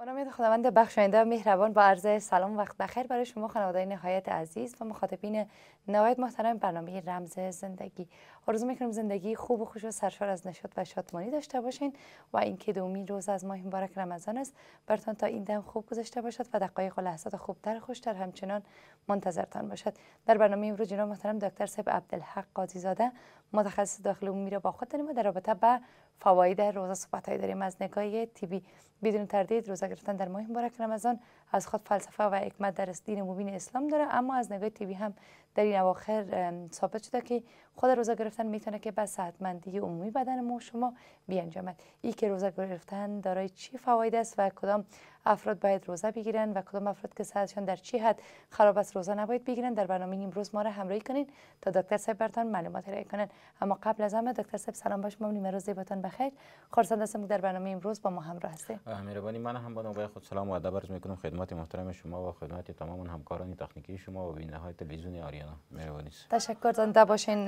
بنامید خداوند بخشاینده و مهربان با عرض سلام وقت بخیر برای شما خانواده نهایت عزیز و مخاطبین نهایت محترم برنامه رمز زندگی آرزو میکنم زندگی خوب و خوش و سرشار از نشاط و شادمانی داشته باشین و اینکه دومین روز از ماه مبارک رمضان است برتان تا این دم خوب گذشته باشد و دقایق و لحظات خوبتر خوشتر همچنان منتظرتان باشد در برنامه امروز جناب محترم دکتر صاحب عبدالحق قاضی زاده متخصص داخل عمومی را با خود داریم و در رابطه با فواید روزه صحبت های داریم از نگاه وی بدون تردید روزه گرفتن در ماه مبارک رمضان از خود فلسفه و حکمت در دین مبین اسلام داره اما از نگاه وی هم در این اواخر ثابت شده که خود روزه گرفتن میتونه که به صحتمندی عمومی بدن ما شما بیانجامد ای که روزه گرفتن دارای چی فواید است و کدام افراد باید روزه بگیرن و کدام افراد که صحتشان در چی حد خراب است روزه نباید بگیرن در برنامه امروز ما را همراهی کنین تا دکتر صاحب برتان معلومات ارائه کنن اما قبل از همه دکتر صاحب سلام باش ممنون روز زیباتان بخیر خرسند هستم در برنامه امروز با ما همراه هستی مهربانی من هم با نوبه خود سلام و ادب عرض میکنم خدمت محترم شما و خدمت تمام همکاران تکنیکی شما و بیننده های تلویزیون آریانا مهربانی تشکر زنده باشین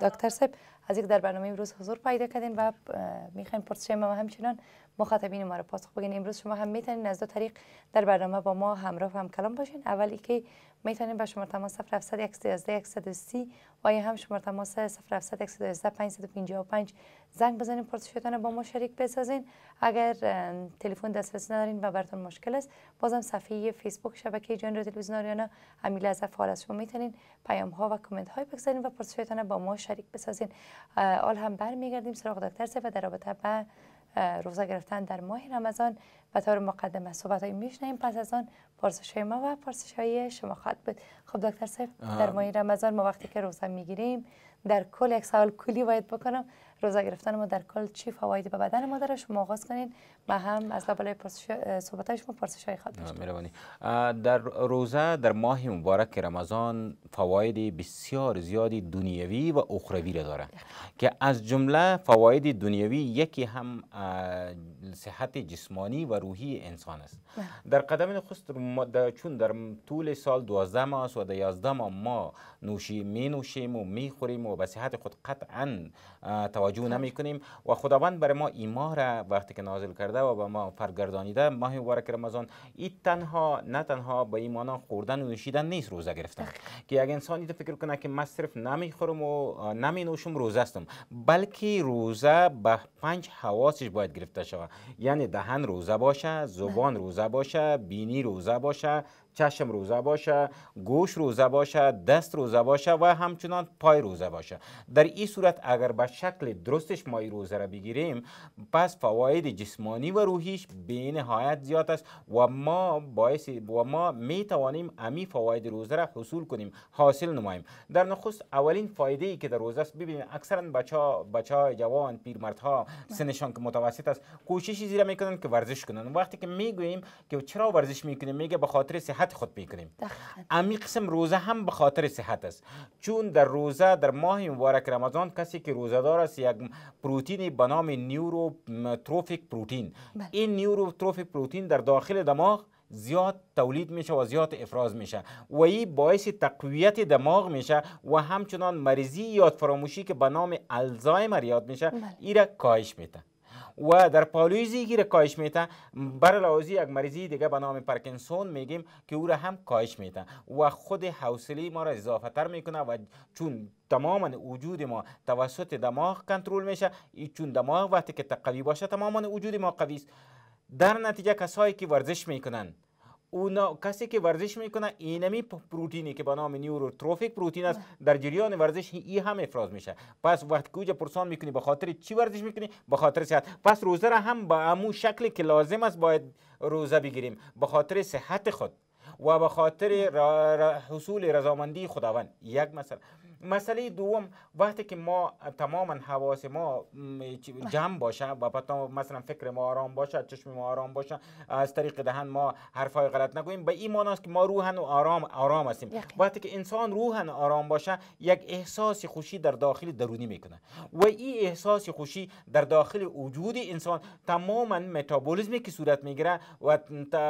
دکتر صاحب از یک در برنامه امروز حضور پیدا کردین و میخوایم پرسش ما همچنان مخاطبین ما رو پاسخ بگین امروز شما هم میتونین از دو طریق در برنامه با ما همراه و هم کلام باشین اولی که میتونین با شماره تماس 0711 130 و یا هم شماره تماس 0711 555 زنگ بزنین پرسشتان با ما شریک بسازین اگر تلفن دسترسی ندارین و براتون مشکل است بازم صفحه فیسبوک شبکه جان رادیو تلویزیون آریانا همیل از فعال است شما میتونین پیام ها و کامنت های بگذارین و پرسشتان با ما شریک بسازین آل هم برمیگردیم سراغ دکتر و در رابطه با روزه گرفتن در ماه رمضان به طور مقدمه صحبت های میشنیم پس از آن پرسش های ما و پرسش های شما خواهد بود خب دکتر صاحب در ماه رمضان ما وقتی که روزه میگیریم در کل یک سوال کلی باید بکنم روزه گرفتن ما در کل چی فوایدی به بدن ما داره شما آغاز کنین و هم از قبل صحبت های شما پرسش های خواهد در روزه در ماه مبارک رمضان فواید بسیار زیادی دنیوی و اخروی را داره که از جمله فواید دنیوی یکی هم صحت جسمانی و روحی انسان است در قدم نخست چون در طول سال 12 ماه است و 11 ماه ما نوشی می نوشیم و می خوریم و به صحت خود قطعا توجه توجه و خداوند بر ما این را وقتی که نازل کرده و به ما فرگردانیده ماه مبارک رمضان این تنها نه تنها به ایمان خوردن و نوشیدن نیست روزه گرفتن که اگر انسانی تو فکر کنه که من صرف نمی خورم و نمی نوشم روزه استم بلکه روزه به پنج حواسش باید گرفته شود یعنی دهن روزه باشه زبان روزه باشه بینی روزه باشه چشم روزه باشه گوش روزه باشه دست روزه باشه و همچنان پای روزه باشه در این صورت اگر به شکل درستش ما روزه را بگیریم پس فواید جسمانی و روحیش به نهایت زیاد است و ما باعث و ما می توانیم امی فواید روزه را حصول کنیم حاصل نماییم در نخست اولین فایده ای که در روزه است ببینید اکثرا بچه ها بچه ها جوان پیرمردها بله. سنشان که متوسط است کوشش زیرا میکنن که ورزش کنن وقتی که میگوییم که چرا ورزش میکنیم میگه به خاطر صحت خود میکنیم امی قسم روزه هم به خاطر صحت است چون در روزه در ماه مبارک رمضان کسی که روزه دار است یک پروتین به نام نیوروتروفیک پروتین بله. این نیوروتروفیک پروتین در داخل دماغ زیاد تولید میشه و زیاد افراز میشه و این باعث تقویت دماغ میشه و همچنان مریضی یاد فراموشی که به نام الزایمر یاد میشه بله. را کاهش میده و در پالویزی گیر کاهش میته بر لحاظی یک مریضی دیگه به نام پارکینسون میگیم که او را هم کاهش میته و خود حوصله ما را اضافه تر میکنه و چون تماما وجود ما توسط دماغ کنترل میشه چون دماغ وقتی که قوی باشه تماما وجود ما قوی است در نتیجه کسایی که ورزش میکنن اونا کسی که ورزش میکنه اینمی پروتینی که به نام نیوروتروفیک پروتین است بله. در جریان ورزش ای هم افراز میشه پس وقتی کجا پرسان میکنی به خاطر چی ورزش میکنی به خاطر صحت پس روزه را هم به امو شکلی که لازم است باید روزه بگیریم به خاطر صحت خود و به خاطر حصول رضامندی خداوند یک مثلا مسئله دوم وقتی که ما تماما حواس ما جمع باشه و پتا مثلا فکر ما آرام باشه چشم ما آرام باشه از طریق دهن ما حرفای غلط نگوییم به این معنی است که ما روحن و آرام آرام هستیم وقتی که انسان روحن آرام باشه یک احساس خوشی در داخل درونی میکنه و این احساس خوشی در داخل وجود انسان تماما متابولیزمی که صورت میگیره و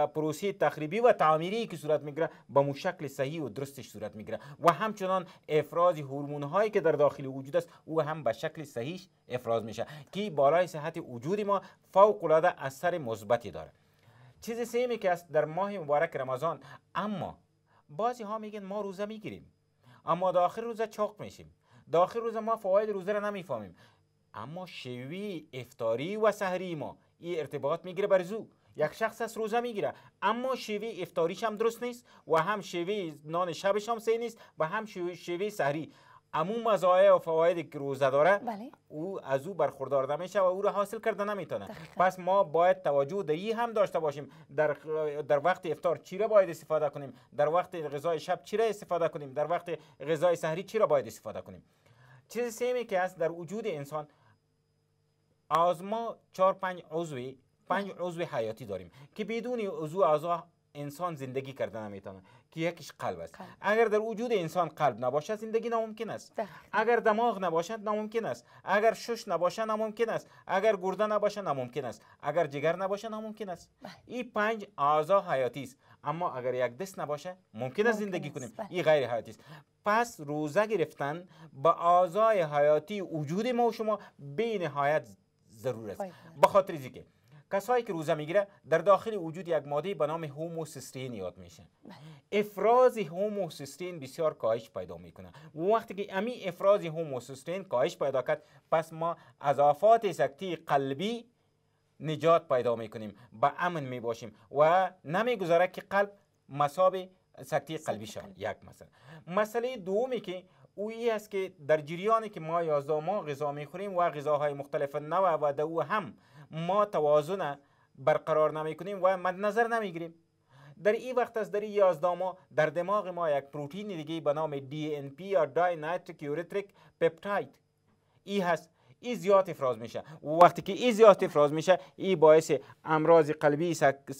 پروسه تخریبی و تعمیری که صورت میگیره به شکل صحیح و درستش صورت میگیره و همچنان افراز هورمون هایی که در داخل وجود است او هم به شکل صحیح افراز میشه که بالای صحت وجود ما فوق العاده اثر مثبتی داره چیز سیمی که است در ماه مبارک رمضان اما بعضی ها میگن ما روزه میگیریم اما داخل روزه چاق میشیم داخل روزه ما فواید روزه را نمیفهمیم اما شوی افتاری و سحری ما این ارتباط میگیره بر زو یک شخص از روزه میگیره اما شیوه افطاریش هم درست نیست و هم شیوه نان شبش هم صحیح نیست و هم شیوه سحری امون مزایا و فواید که روزه داره بله. او از او برخوردار نمیشه و او را حاصل کرده نمیتونه پس ما باید توجه در هم داشته باشیم در در وقت افطار چی را باید استفاده کنیم در وقت غذای شب چی را استفاده کنیم در وقت غذای سحری چی را باید استفاده کنیم چیز سیمی که هست در وجود انسان از ما چهار پنج عضوی پنج عضو حیاتی داریم که بدون عضو اعضا انسان زندگی کرده نمیتونه که یکیش قلب است اگر در وجود انسان قلب نباشه زندگی ناممکن است اگر دماغ نباشد ناممکن است اگر شش نباشه ناممکن است اگر گرده نباشه ناممکن است اگر جگر نباشه ناممکن است بله. این پنج اعضا حیاتی است اما اگر یک دست نباشه ممکن است زندگی کنیم بله. این غیر حیاتی است پس روزه گرفتن به اعضای حیاتی وجود ما و شما بی‌نهایت نهایت ضرور است به خاطر که کسایی که روزه میگیره در داخل وجود یک ماده به نام هوموسیستین یاد میشه بله. افراز هوموسیستین بسیار کاهش پیدا میکنه و وقتی که امی افراز هوموسیستین کاهش پیدا کرد پس ما از آفات سکتی قلبی نجات پیدا میکنیم به امن میباشیم و نمیگذاره که قلب مصاب سکتی قلبی شد یک مثلا. مسئله دومی که او ای است که در جریانی که ما یازده ما غذا میخوریم و غذاهای مختلف نوع و دو هم ما توازن برقرار نمی کنیم و مد نظر نمی گیریم در این وقت از در 11 ما در دماغ ما یک پروتین دیگه به نام DNP یا دای نایتریک یوریتریک پپتاید ای هست ای زیاد افراز میشه وقتی که ای زیاد افراز میشه ای باعث امراض قلبی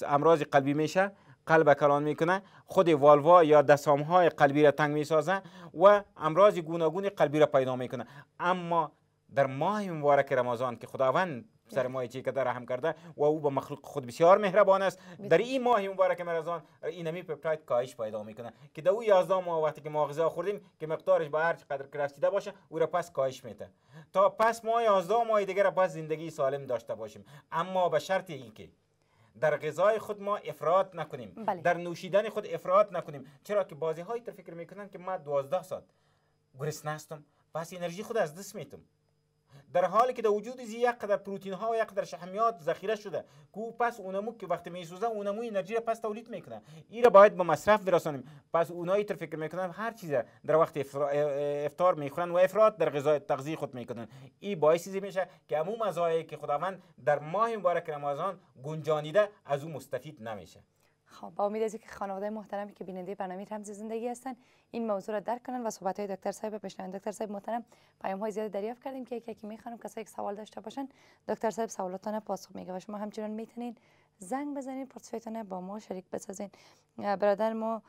امراض قلبی میشه قلب کلان میکنه خود والوا یا دسام های قلبی را تنگ میسازه و امراض گوناگون قلبی را پیدا میکنه اما در ماه مبارک رمضان که خداوند سر چی که رحم کرده و او با مخلوق خود بسیار مهربان است در این ماه مبارک مرزان اینمی پپتاید کاهش پیدا میکنه که در او 11 ماه وقتی که ما غذا خوردیم که مقدارش به هر چقدر که باشه او را پس کاهش میده تا پس ما 11 ماه دیگه را پس زندگی سالم داشته باشیم اما به شرط اینکه در غذای خود ما افراد نکنیم بله. در نوشیدن خود افراد نکنیم چرا که بازی هایی فکر میکنن که ما 12 ساعت گرسنه هستم پس انرژی خود از دست میتم در حالی که در وجود زی یک قدر پروتین ها و یک قدر شحمیات ذخیره شده کو پس اونمو که وقتی سوزه اونمو انرژی را پس تولید میکنه این را باید با مصرف برسانیم پس اونایی تر فکر میکنن هر چیز در وقت افطار میخورن و افراد در غذای تغذیه خود میکنن این باعث چیزی میشه که عموم مزایایی که خداوند در ماه مبارک رمضان گنجانیده از او مستفید نمیشه خب با امید که خانواده محترمی که بیننده برنامه رمز زندگی هستن این موضوع را درک کنن و صحبت های دکتر صاحب بشنوند دکتر صاحب محترم پیام های زیاد دریافت کردیم که یکی یکی میخوانم کسایی که سوال داشته باشن دکتر صاحب سوالاتان پاسخ میگه و شما همچنان میتونین زنگ بزنید پرسشتان با ما شریک بسازین برادر ما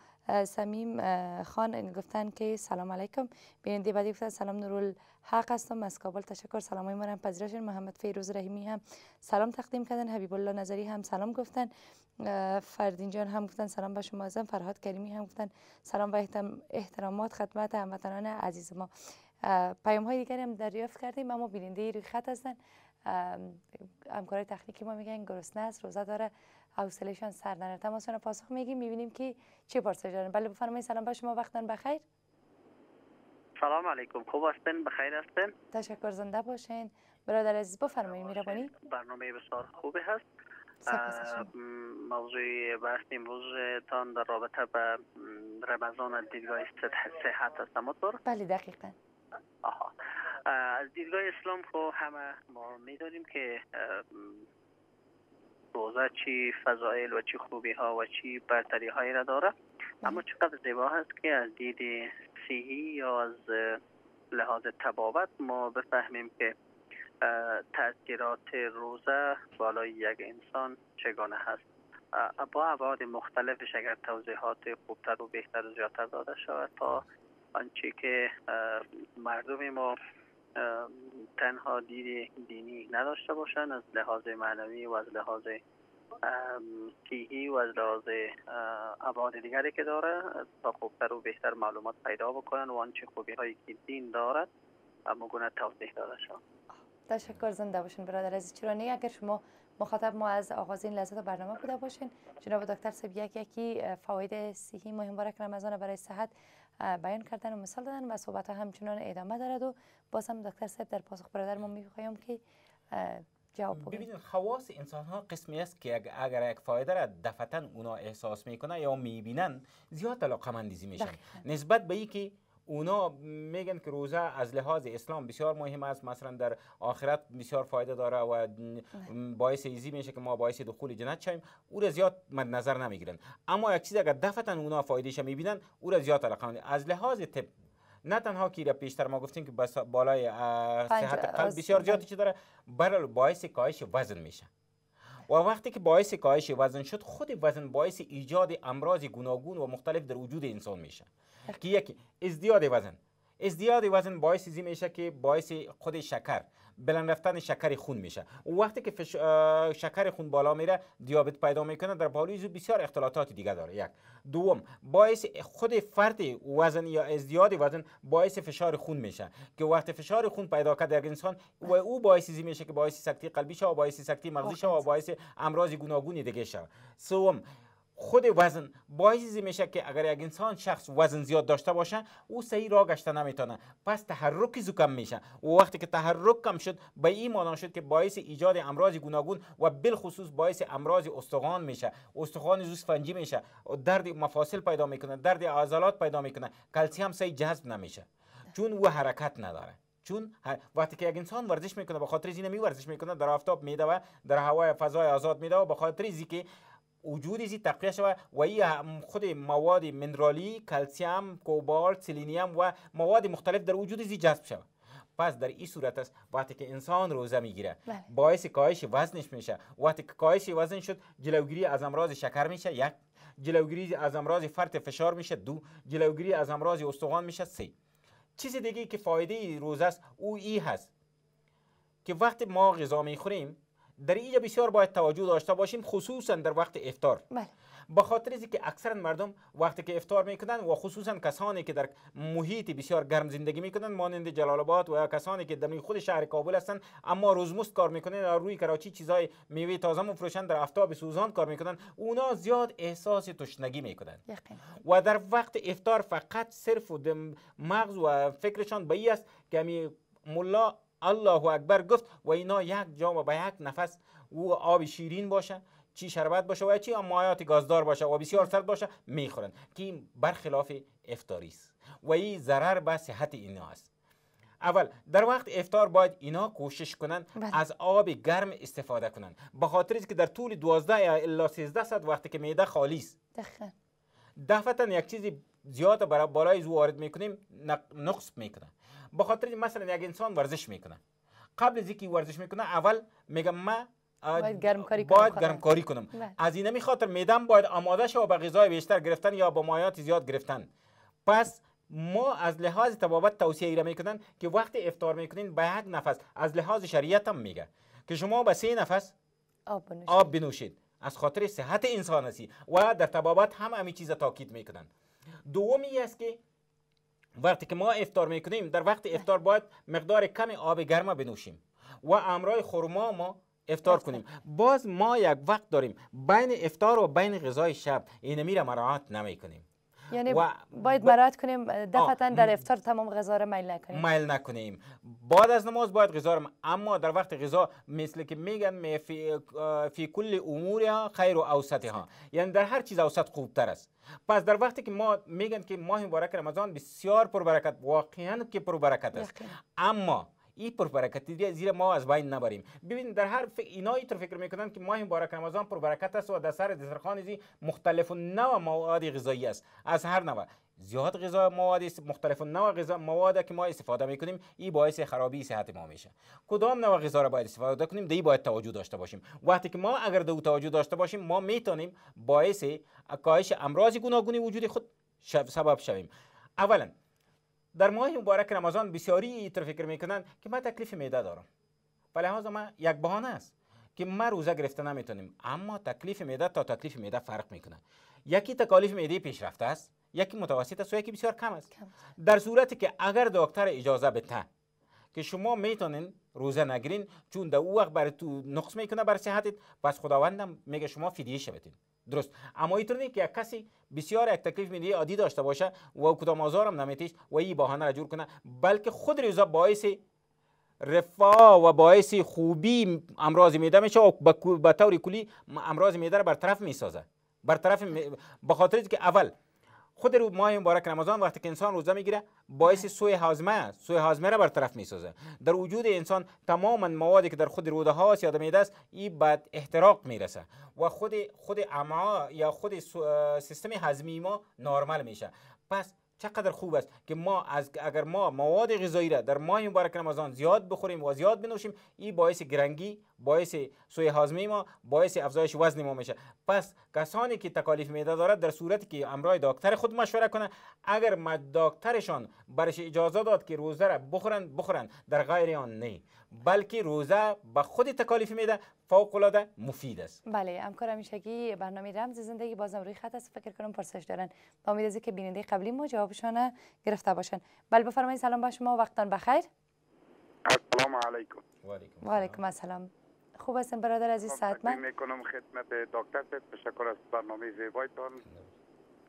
سمیم خان گفتن که سلام علیکم بیننده بعدی گفتن سلام نورال حق هستم از کابل تشکر سلام های مرم پذیرشن محمد فیروز رحیمی هم سلام تقدیم کردن حبیب الله نظری هم سلام گفتن فردین جان هم گفتن سلام به شما ازم فرهاد کریمی هم گفتن سلام و احترامات خدمت هموطنان عزیز ما پیام های دیگر هم دریافت کردیم اما بیننده روی خط هستن همکارای تخنیکی ما میگن گرسنه است روزه داره حوصلهشان سر نرفت تماس پاسخ میگیم میبینیم که چه پرسش دارن بله بفرمایید سلام با شما وقتن بخیر سلام علیکم خوب هستین بخیر هستین تشکر زنده باشین برادر عزیز بفرمایید میربانی برنامه بسیار خوبه هست موضوع بحث امروز تان در رابطه به رمضان دیدگاه صحت است موتور بله دقیقا آها. از دیدگاه اسلام خو خب همه ما میدانیم که روزه چی فضایل و چی خوبی ها و چی برتری هایی را داره اما چقدر زیبا هست که از دید صحی یا از لحاظ تبابت ما بفهمیم که تاثیرات روزه بالای یک انسان چگونه هست با عباد مختلفش اگر توضیحات خوبتر و بهتر زیادتر داده شود تا آنچه که مردم ما تنها دید دینی نداشته باشن از لحاظ معنوی و از لحاظ کیهی و از لحاظ ابعاد دیگری که داره تا خوبتر و بهتر معلومات پیدا بکنن و آنچه خوبی هایی که دین دارد اما گونه توضیح داده شد تشکر زنده باشین برادر از چرا اگر شما مخاطب ما از آغاز این لحظه برنامه بوده باشین جناب دکتر صاحب یک یکی فواید صحی مهم برای رمضان برای صحت بیان کردن و مثال دادن و صحبت ها همچنان ادامه دارد و باز هم دکتر صاحب در پاسخ برادر ما میخوایم که جواب ببینید خواص انسان ها قسمی است که اگر یک فایده را دفتن اونا احساس میکنه یا میبینن زیاد علاقه مندیزی میشن نسبت به اینکه اونا میگن که روزه از لحاظ اسلام بسیار مهم است مثلا در آخرت بسیار فایده داره و باعث ایزی میشه که ما باعث دخول جنت شویم او را زیاد مد نظر نمیگیرن اما یک چیز اگر دفعتا اونا فایدهش میبینن او را زیاد علاقه از لحاظ طب نه تنها که پیشتر ما گفتیم که بالای صحت قلب بسیار زیادی چی داره بلکه باعث کاهش وزن میشه و وقتی که باعث کاهش وزن شد خود وزن باعث ایجاد امراض گوناگون و مختلف در وجود انسان میشه که یک ازدیاد وزن ازدیاد وزن باعث زی میشه که باعث خود شکر بلند رفتن شکر خون میشه وقتی که شکر خون بالا میره دیابت پیدا میکنه در بالای زو بسیار اختلاطات دیگه داره یک دوم باعث خود فرد وزن یا ازدیاد وزن باعث فشار خون میشه که وقتی فشار خون پیدا کرد یک انسان و او باعث زی میشه که باعث سکتی قلبی شه و باعث سکتی مغزی شه و باعث امراض گوناگونی دیگه شه سوم خود وزن باعث میشه که اگر یک انسان شخص وزن زیاد داشته باشه او سعی را گشته نمیتونه پس تحرک زو کم میشه و وقتی که تحرک کم شد به این معنا شد که باعث ایجاد امراض گوناگون و بالخصوص باعث امراض استخوان میشه استخوان زو سفنجی میشه درد مفاصل پیدا میکنه درد عضلات پیدا میکنه کلسیم سعی جذب نمیشه چون او حرکت نداره چون وقتی که یک انسان ورزش میکنه به خاطر زینه می ورزش میکنه در آفتاب میده و در هوای فضای آزاد میده و به خاطر که وجود زی تقویه شوه و ای خود مواد منرالی کلسیم کوبالت سلینیم و مواد مختلف در وجود زی جذب شوه پس در این صورت است وقتی که انسان روزه میگیره بله. باعث کاهش وزنش میشه وقتی که کاهش وزن شد جلوگیری از امراض شکر میشه یک جلوگیری از امراض فرط فشار میشه دو جلوگیری از امراض استخوان میشه سه چیز دیگه که فایده روزه است او ای هست که وقتی ما غذا میخوریم در اینجا بسیار باید توجه داشته باشیم خصوصا در وقت افتار بله. به خاطر که اکثر مردم وقتی که افتار میکنن و خصوصا کسانی که در محیط بسیار گرم زندگی میکنن مانند جلال آباد و یا کسانی که در خود شهر کابل هستند اما روزمست کار میکنن یا روی کراچی چیزای میوه تازه مفروشند در افتاب سوزان کار میکنن اونا زیاد احساس تشنگی میکنن و در وقت افتار فقط صرف و مغز و فکرشان به است که ملا الله اکبر گفت و اینا یک جا و به یک نفس او آب شیرین باشه چی شربت باشه و چی مایات گازدار باشه و بسیار سرد باشه میخورن که برخلاف افتاری است و این ضرر به صحت اینا است اول در وقت افطار باید اینا کوشش کنند بله. از آب گرم استفاده کنند به خاطر که در طول 12 یا الا 13 ساعت وقتی که میده خالی است دفعتا یک چیزی زیاد برای بالای وارد میکنیم نقص میکنه به خاطر مثلا یک انسان ورزش میکنه قبل از اینکه ورزش میکنه اول میگم ما باید گرمکاری کنم کنم بله. از این خاطر میدم باید آماده شه به غذای بیشتر گرفتن یا با مایات زیاد گرفتن پس ما از لحاظ تبابت توصیه ایره میکنن که وقتی افتار میکنین به یک نفس از لحاظ شریعت هم میگه که شما به سه نفس آب بنوشید, از خاطر صحت انسان هستی و در تبابت هم همین چیز تاکید میکنن دومی است که وقتی که ما افتار میکنیم در وقت افتار باید مقدار کمی آب گرم بنوشیم و امرای خورما ما افطار کنیم باز ما یک وقت داریم بین افطار و بین غذای شب اینمی را مراعات نمی کنیم یعنی باید مراد کنیم دفتا در افطار تمام غذا را میل نکنیم میل نکنیم بعد از نماز باید غذا را اما در وقت غذا مثل که میگن فی, فی کل امورها خیر و ها یعنی در هر چیز اوسط خوبتر است پس در وقتی که ما میگن که ماه مبارک رمضان بسیار پربرکت واقعا که پربرکت است اما این پربرکتی زیر ما از بین نبریم ببین در هر فکر اینا فکر میکنن که ماه مبارک رمضان برکت است و در سر دسترخوان زی مختلف نوع مواد غذایی است از هر نوع زیاد غذا مواد مختلف نوع غذا مواد که ما استفاده میکنیم این باعث خرابی صحت ما میشه کدام نوع غذا را باید استفاده کنیم دی باید توجه داشته باشیم وقتی که ما اگر دو توجه داشته باشیم ما میتونیم باعث کاهش امراض گوناگونی وجود خود سبب شویم اولا در ماه مبارک رمضان بسیاری ایتر فکر میکنن که من تکلیف میده دارم و لحاظ من یک بهانه است که ما روزه گرفته نمیتونیم اما تکلیف میده تا تکلیف میده فرق میکنه یکی تکالیف پیش پیشرفته است یکی متوسط است و یکی بسیار کم است در صورتی که اگر دکتر اجازه بده که شما میتونین روزه نگیرین چون در او وقت برای تو نقص میکنه بر صحتت پس خداوندم میگه شما فدیه شوید درست اما نیست که یک کسی بسیار یک تکلیف میدی عادی داشته باشه و کدام آزارم نمیتیش و این بهانه را جور کنه بلکه خود ریزا باعث رفاع و باعث خوبی امراض میده میشه و به طور کلی امراض میده را برطرف میسازه برطرف به خاطر که اول خود رو ماه مبارک رمضان وقتی که انسان روزه میگیره باعث سوی هاضمه است سوی هاضمه را برطرف میسازه در وجود انسان تماما موادی که در خود روده ها است یا است این بعد احتراق میرسه و خود خود امعا یا خود سیستم هضمی ما نرمال میشه پس چقدر خوب است که ما از اگر ما مواد غذایی را در ماه مبارک رمضان زیاد بخوریم و زیاد بنوشیم این باعث گرنگی باعث سوی هاضمه ما باعث افزایش وزن ما میشه پس کسانی که تکالیف میده دارد در صورتی که امرای دکتر خود مشوره کنه اگر دکترشان برش اجازه داد که روزه را بخورن بخورن در غیر آن نه بلکه روزه به خود تکالیف میده فوق العاده مفید است بله همکار همیشگی برنامه رمز زندگی بازم روی خط است فکر کنم پرسش دارن با امید که بیننده قبلی ما جوابشان گرفته باشن بله بفرمایید سلام با شما وقتان بخیر السلام علیکم و علیکم السلام خوب هستم برادر عزیز خب، ساعت من میکنم خدمت دکتر تشکر از برنامه زیبایتان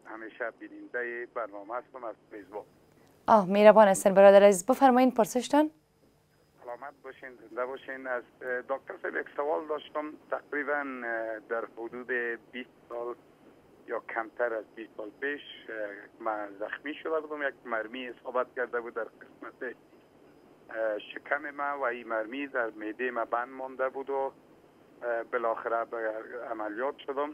همیشه بیننده برنامه هستم از فیسبوک آه میربان هستن برادر عزیز بفرمایین پرسشتان سلامت باشین زنده باشین از دکتر صاحب یک سوال داشتم تقریبا در حدود 20 سال یا کمتر از 20 سال پیش من زخمی شده بودم یک مرمی اصابت کرده بود در قسمت شکم ما و این مرمی در میده ما بند مانده بود و بالاخره به عملیات شدم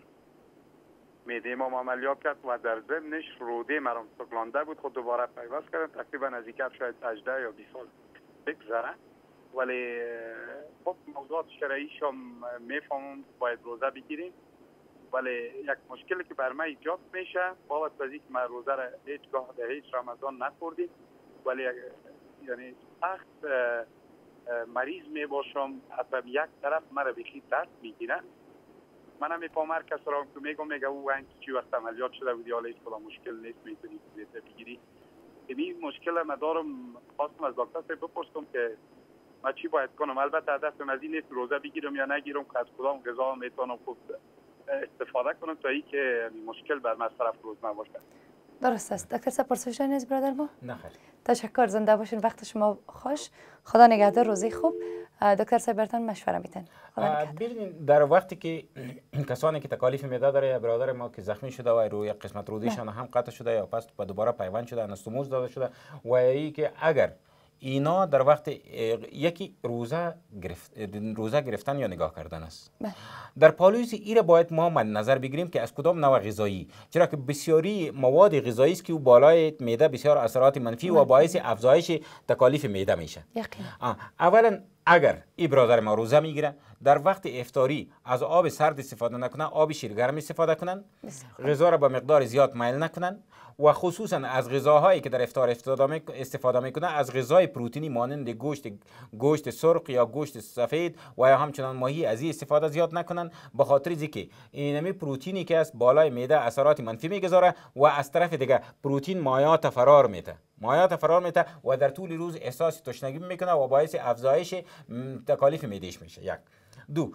میده ما عملیات کرد و در ضمنش روده مرام سکلانده بود خود دوباره پیوست کردم تقریبا از یک شاید 18 یا 20 سال بگذره ولی خب موضوعات شرعیش هم میفهمم باید روزه بگیریم ولی یک مشکلی که بر من ایجاد میشه بابت از اینکه من روزه را هیچگاه در هیچ رمضان نخوردیم ولی یعنی سخت مریض می باشم حتی یک طرف مرا به خیلی دست میگیرن من می پام هر کس را که میگم میگه او هنگ چی وقت عملیات شده بودی حالا کلا مشکل نیست میتونی زیده بگیری این مشکل ما دارم خواستم از دکتر بپرسم که ما چی باید کنم البته هدفم از این نیست روزه بگیرم یا نگیرم که از کدام غذا میتونم خوب استفاده کنم تا ای که یعنی مشکل بر طرف روز باشه. درست است دکتر صاحب سوشن نیست برادر ما نه خیلی تشکر زنده باشین وقت شما خوش خدا نگهدار روزی خوب دکتر صاحب برتان مشوره میتن ببینید در وقتی که کسانی که تکالیف میده داره یا برادر ما که زخمی شده و روی قسمت رودیشان هم قطع شده یا پس دوباره پیوند شده نستموز داده شده و که اگر اینا در وقت یکی روزه, گرفت، روزه گرفتن یا نگاه کردن است بله. در پالویز ایره باید ما من نظر بگیریم که از کدام نوع غذایی چرا که بسیاری مواد غذایی است که بالای میده بسیار اثرات منفی و باعث افزایش تکالیف میده میشه اولا اگر ای برادر ما روزه میگیره در وقت افتاری از آب سرد استفاده نکنه، آب شیرگرم استفاده کنن غذا را به مقدار زیاد میل نکنن و خصوصا از غذاهایی که در افطار استفاده میکنن از غذای پروتینی مانند گوشت گوشت سرخ یا گوشت سفید و یا همچنان ماهی از این استفاده زیاد نکنن به خاطر که اینمی پروتینی که از بالای میده اثرات منفی میگذاره و از طرف دیگه پروتین مایات فرار میده مایات فرار میده و در طول روز احساس تشنگی میکنه و باعث افزایش تکالیف میدهش میشه یک دو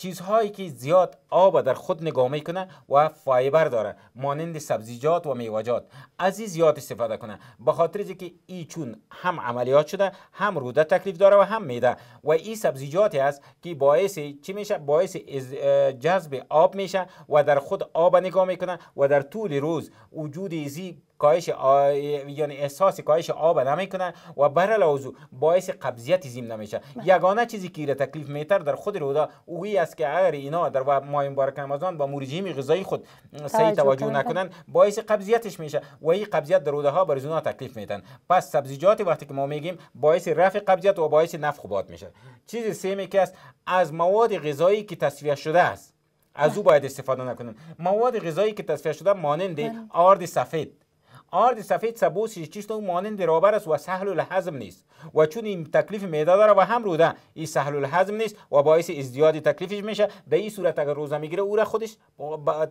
چیزهایی که زیاد آب در خود نگاه میکنه و فایبر داره مانند سبزیجات و میوجات از این زیاد استفاده کنه به خاطر که ای چون هم عملیات شده هم روده تکلیف داره و هم میده و این سبزیجاتی است که باعث چی میشه باعث جذب آب میشه و در خود آب نگاه میکنه و در طول روز وجود زی کاهش آ... یعنی احساس کاهش آب نمیکنند و بر لوزو باعث قبضیت زیم نمیشه بله. یگانه چیزی که را تکلیف میتر در خود رودا وی است که اگر اینا در ماه مبارک رمضان با مرجیم غذای خود صحیح توجه نکنن باعث قبضیتش میشه و این قبضیت در روده ها بر زونا تکلیف میتن پس سبزیجات وقتی که ما میگیم باعث رفع قبضیت و باعث نفخ باد میشه چیز سیمی که است از مواد غذایی که تصفیه شده است از بله. او باید استفاده نکنیم مواد غذایی که تصفیه شده مانند بله. آرد سفید آرد سفید سبوس چیست مانند رابر است و سهل الهضم نیست و چون این تکلیف معده داره و هم روده این سهل الهضم نیست و باعث ازدیاد تکلیفش میشه به این صورت اگر روزه میگیره او را خودش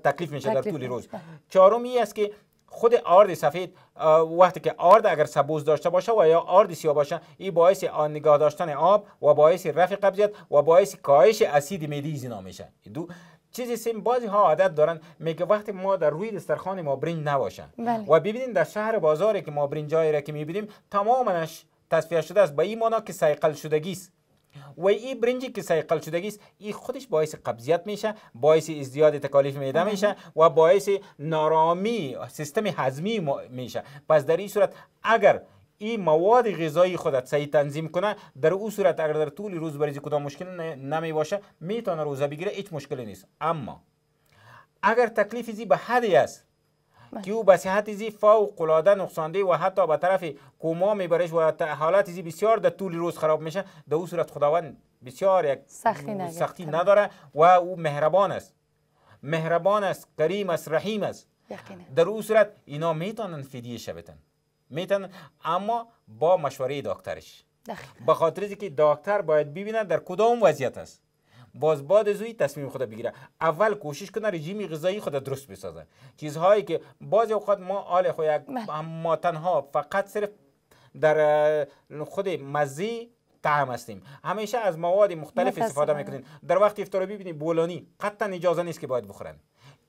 تکلیف میشه در طول روز بله. چهارم این است که خود آرد سفید وقتی که آرد اگر سبوز داشته باشه و یا آرد سیاه باشه این باعث نگاه داشتن آب و باعث رفع قبضیت و باعث کاهش اسید معده زینا میشه دو چیزی سیم بازی ها عادت دارن میگه وقتی ما در روی دسترخوان ما برنج نباشن بله. و ببینید در شهر بازاری که ما برنج جایی را که میبینیم تمامش تصفیه شده است به این معنا که سیقل شدگی است و این برنجی که سیقل شدگی است این خودش باعث قبضیت میشه باعث ازدیاد تکالیف میده بله. میشه و باعث نارامی سیستم هضمی میشه پس در این صورت اگر این مواد غذایی خودت صحیح تنظیم کنه در او صورت اگر در طول روز بریزی کدام مشکل نمی باشه میتونه روزه بگیره هیچ مشکلی نیست اما اگر تکلیف زی به حدی است بله. که او به صحت زی فوق العاده نقصانده و حتی به طرف کوما میبرش و حالت زی بسیار در طول روز خراب میشه در او صورت خداوند بسیار یک سختی, نداره و او مهربان است مهربان است کریم است رحیم است در او صورت اینا میتونن فدیه شبتن میتن اما با مشوره دکترش به خاطر که دکتر باید ببینه در کدام وضعیت است باز بعد زوی تصمیم خود بگیره اول کوشش کنه رژیم غذایی خود درست بسازه چیزهایی که بعضی وقت ما آل خو یک بله. ما تنها فقط صرف در خود مزی تهم هستیم همیشه از مواد مختلف استفاده میکنین در وقت افطار ببینید بولانی قطعا اجازه نیست که باید بخورن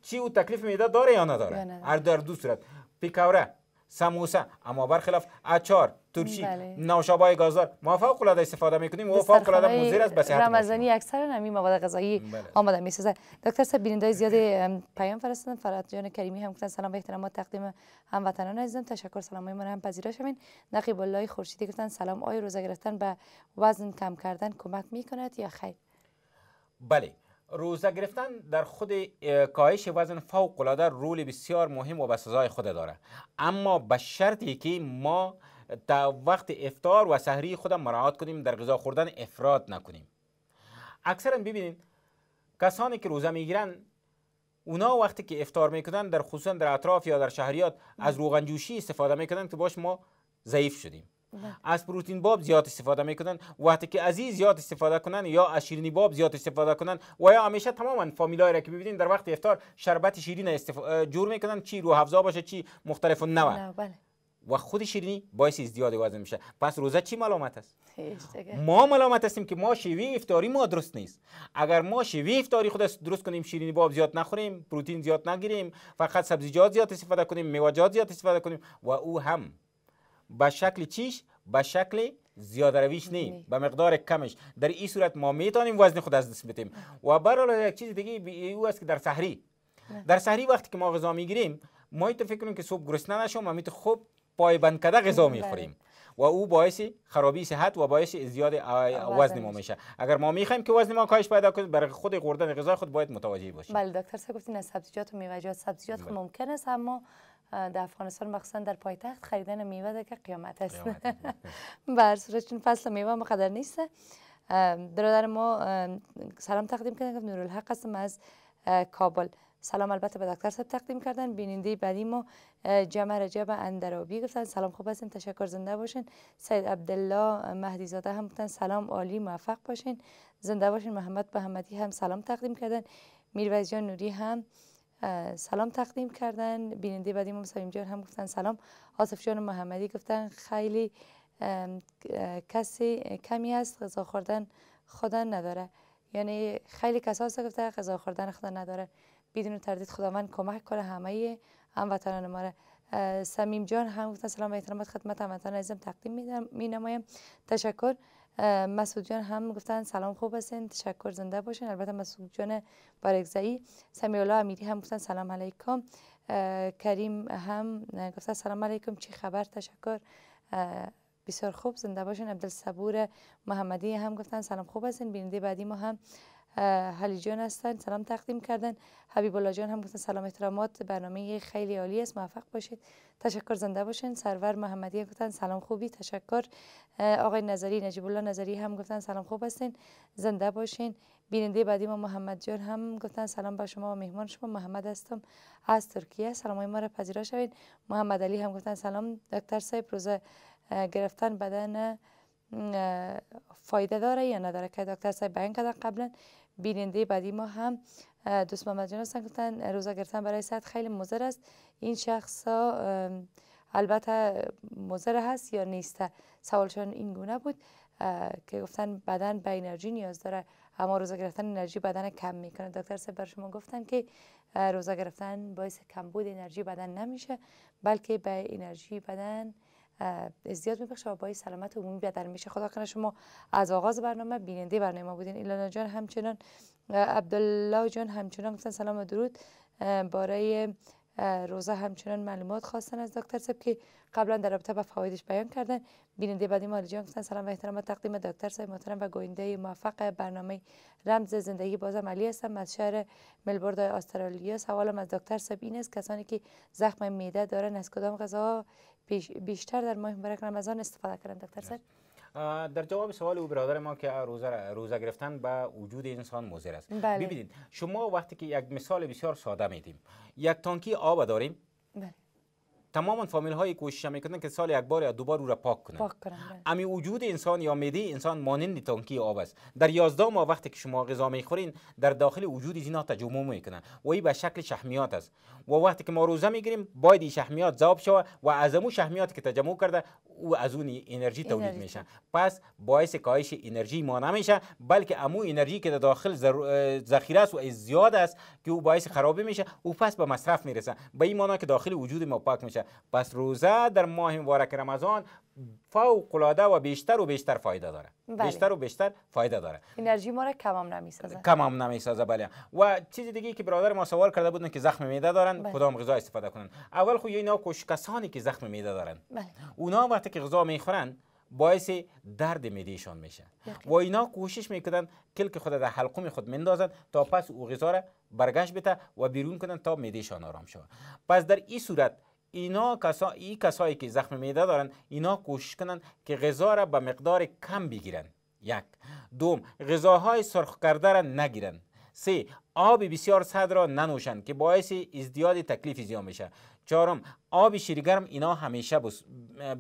چی او تکلیف میده داره یا نداره هر در دو صورت پیکوره سموسه اما برخلاف اچار ترشی بله. نوشابه گازدار ما فوق العاده استفاده میکنیم و فوق العاده است به رمضانی اکثر نمی مواد غذایی بله. آماده میسازه دکتر صاحب بیننده زیاد پیام فرستادن فرات جان کریمی هم گفتن سلام و احترامات تقدیم هموطنان عزیزم تشکر سلام های هم پذیرا شوین نقیب الله خورشیدی گفتن سلام آی روزه گرفتن به وزن کم کردن کمک میکند یا خیر بله روزه گرفتن در خود کاهش وزن فوق العاده رول بسیار مهم و بسزای خود داره اما به شرطی که ما تا وقت افتار و سحری خود مراعات کنیم در غذا خوردن افراد نکنیم اکثرا ببینید کسانی که روزه میگیرن اونا وقتی که افتار میکنن در خصوصا در اطراف یا در شهریات از روغنجوشی استفاده میکنن که باش ما ضعیف شدیم بله. از پروتین باب زیاد استفاده میکنن وقتی که از زیاد استفاده کنن یا از شیرینی باب زیاد استفاده کنن و یا همیشه تماما فامیلای را که ببینید در وقت افطار شربت شیرین استف... جور میکنن چی رو حفظا باشه چی مختلف نه بله. و خود شیرینی باعث زیاد وزن میشه پس روزه چی ملامت است ما ملامت هستیم که ما شیوی افطاری ما درست نیست اگر ما شیوی افطاری خود درست کنیم شیرینی باب زیاد نخوریم پروتین زیاد نگیریم فقط سبزیجات زیاد استفاده کنیم میوه‌جات زیاد استفاده کنیم و او هم به شکل چیش به شکل زیاده رویش نی به مقدار کمش در این صورت ما میتونیم وزن خود از دست بدیم و برال یک چیز دیگه او است که در سحری در سحری وقتی که ما غذا میگیریم ما تو فکر کنیم که صبح گرسنه نشم ما خوب پای بند کده غذا بله. میخوریم و او باعث خرابی صحت و باعث زیاد وزن ما میشه اگر ما میخوایم که وزن ما کاهش پیدا کنه برای خود خوردن غذا خود باید متوجه باشیم بله دکتر سه گفتین سبزیجات و سبزیجات خب بله. ممکن است اما در افغانستان مخصوصا در پایتخت خریدن میوه ده که قیامت است بر صورت چون فصل میوه مقدر نیست برادر ما سلام تقدیم کردن که نورالحق هستم از کابل سلام البته به دکتر صاحب تقدیم کردن بیننده بعدی ما جمع رجب اندرابی گفتن سلام خوب هستین تشکر زنده باشین سید عبدالله مهدی زاده هم گفتن سلام عالی موفق باشین زنده باشین محمد محمدی هم سلام تقدیم کردن میرویز نوری هم سلام تقدیم کردن بیننده بعدی ما سمیم جان هم گفتن سلام آصف جان محمدی گفتن خیلی کسی کمی است غذا خوردن خدا نداره یعنی خیلی کسا هست گفته غذا خوردن خدا نداره بدون تردید خداوند کمک کنه همه هموطنان ما را سمیم جان هم گفتن سلام و احترامات خدمت هموطنان عزیزم تقدیم می نمایم تشکر جان هم گفتن سلام خوب هستین تشکر زنده باشین البته جان بارگزایی سمیالا امیری هم گفتن سلام علیکم کریم هم گفتن سلام علیکم چی خبر تشکر بسیار خوب زنده باشین عبدالصبور محمدی هم گفتن سلام خوب هستین بیننده بعدی ما هم حلی جان هستن سلام تقدیم کردن حبیب الله جان هم گفتن سلام احترامات برنامه خیلی عالی است موفق باشید تشکر زنده باشین سرور محمدی گفتن سلام خوبی تشکر آقای نظری نجیب الله نظری هم گفتن سلام خوب هستین زنده باشین بیننده بعدی ما محمد جان هم گفتن سلام به شما و مهمان شما محمد هستم از ترکیه سلام های ما را پذیرا شوید محمد علی هم گفتن سلام دکتر صاحب روز گرفتن بدن فایده داره یا نداره که دکتر صاحب بیان کردن قبلا بیننده بعدی ما هم دوست محمد جان هستن گفتن روزا گرفتن برای صحت خیلی مضر است این شخص ها البته مضر هست یا نیست سوالشان این گونه بود که گفتن بدن به انرژی نیاز داره اما روزا گرفتن انرژی بدن کم میکنه دکتر سب بر شما گفتن که روزا گرفتن باعث کمبود انرژی بدن نمیشه بلکه به انرژی بدن زیاد میبخشه و با سلامت عمومی بدر میشه خدا کنه شما از آغاز برنامه بیننده برنامه بودین ایلانا جان همچنان عبدالله جان همچنان گفتن سلام و درود برای روزه همچنان معلومات خواستن از دکتر صاحب که قبلا در رابطه با فوایدش بیان کردن بیننده بعدی ما جان سلام و احترام تقدیم دکتر صاحب محترم و گوینده موفق برنامه رمز زندگی بازم علی هستم از شهر ملبورن استرالیا سوالم از دکتر صاحب این است کسانی که زخم میده دارن از کدام غذا بیشتر در ماه مبارک رمضان استفاده کردن دکتر صاحب در جواب سوال او برادر ما که روزه, روزه گرفتن به وجود انسان مضر است بله. ببینید شما وقتی که یک مثال بسیار ساده میدیم یک تانکی آب داریم بله. تمام فامیل های کوشش میکنن که سال یک بار یا دو بار او را پاک کنن پاک بله. امی وجود انسان یا میده انسان مانند تانکی آب است در 11 ماه وقتی که شما غذا میخورین در داخل وجود اینا تجمع میکنن و این به شکل شحمیات است و وقتی که ما روزه میگیریم باید این شحمیات ذوب شود و از امو شحمیات که تجمع کرده او از اون انرژی تولید میشه پس باعث کاهش انرژی ما نمیشه بلکه امو انرژی که در داخل ذخیره است و زیاد است که او باعث خرابی میشه او پس به مصرف میرسه به این معنا که داخل وجود ما پاک میشه پس روزه در ماه مبارک رمضان فوق العاده و بیشتر و بیشتر فایده داره بله. بیشتر و بیشتر فایده داره انرژی ما را کمام نمیسازه کمام نمیسازه بله و چیز دیگه که برادر ما سوال کرده بودن که زخم میده دارن بله. کدام غذا استفاده کنن اول خو اینا کوش کسانی که زخم میده دارن بله. اونا وقتی که غذا میخورن باعث درد میدهشان میشه و اینا کوشش میکنن کلک خود در حلقوم خود میندازن تا پس او غذا را برگشت بده و بیرون کنن تا میدهشان آرام شود پس در این صورت اینا کسا کسایی که زخم معده دارن اینا کوشش کنن که غذا را به مقدار کم بگیرن یک دوم غذاهای سرخ کرده را نگیرن سه آب بسیار سرد را ننوشن که باعث ازدیاد تکلیف زیاد میشه چهارم آب شیرگرم اینا همیشه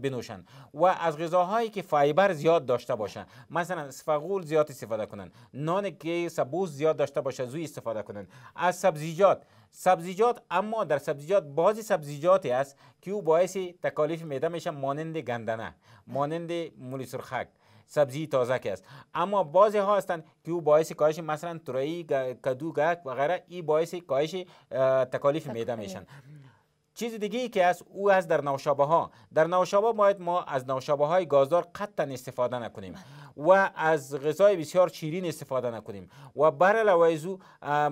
بنوشن. و از غذاهایی که فایبر زیاد داشته باشن، مثلا سفغول زیاد استفاده کنن، نان که سبوس زیاد داشته باشه زوی استفاده کنند از سبزیجات سبزیجات اما در سبزیجات بعضی سبزیجات است که او باعث تکالیف میده میشه مانند گندنه مانند مولی سرخک سبزی تازه که است اما بعضی ها هستند که او باعث کاهش مثلا ترایی کدو گک و غیره ای باعث کاهش تکالیف میده میشن چیز دیگه ای که از او از در نوشابه ها در نوشابه باید ما از نوشابه های گازدار قطعا استفاده نکنیم بله. و از غذای بسیار شیرین استفاده نکنیم و بر علاوه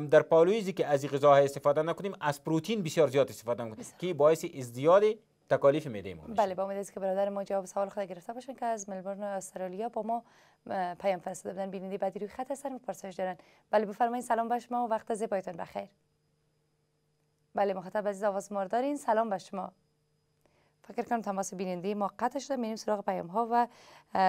در پالویزی که از غذاهای استفاده نکنیم از پروتین بسیار زیاد استفاده نکنیم که باعث ازدیاد تکالیف میده ما بله با امید که برادر ما جواب سوال خود گرفته باشن که از ملبورن استرالیا با ما پیام فرستاده بودن بعدی روی خط هستن پرسش دارن بله بفرمایید سلام باش ما و وقت زیبایتان بخیر بله مخاطب عزیز آواز ما دارین سلام به شما فکر کنم تماس بیننده ما قطع شده میریم سراغ پیام ها و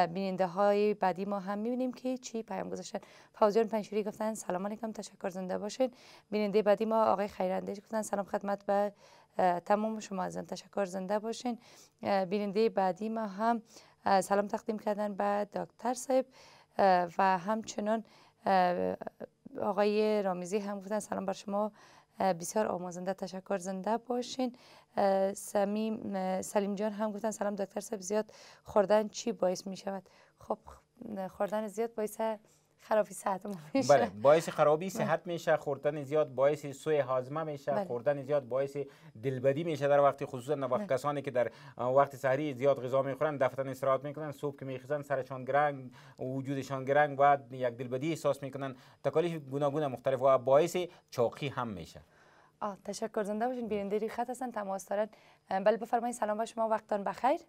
بیننده های بعدی ما هم میبینیم که چی پیام گذاشتن فوزیان پنشوری گفتن سلام علیکم تشکر زنده باشین بیننده بعدی ما آقای خیراندیش گفتن سلام خدمت به تمام شما عزیزان تشکر زنده باشین بیننده بعدی ما هم سلام تقدیم کردن به دکتر صاحب و همچنان آقای رامیزی هم گفتن سلام بر شما بسیار آموزنده تشکر زنده باشین سمیم سلیم جان هم گفتن سلام دکتر صاحب زیاد خوردن چی باعث می شود خب خوردن زیاد باعث خرابی صحت ما میشه بله باعث خرابی بله. صحت میشه خوردن زیاد باعث سوء هاضمه میشه بله. خوردن زیاد باعث دلبدی میشه در وقتی خصوصا بله. وقت بله. کسانی که در وقت سحری زیاد غذا میخورن دفتن استراحت میکنن صبح که میخیزن سرشان گرنگ وجودشان گرنگ و یک دلبدی احساس میکنن تکالیف گوناگون مختلف و باعث چاقی هم میشه آه تشکر زنده باشین بیرندری خط هستن تماس دارن بله بفرمایید سلام با شما وقتتان بخیر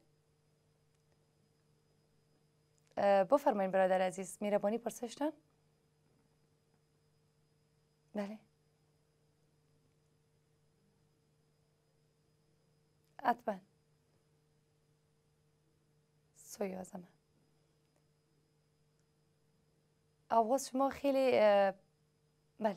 بفرمایید برادر عزیز میربانی پرسش بله حتما سوی آزمه آواز شما خیلی بله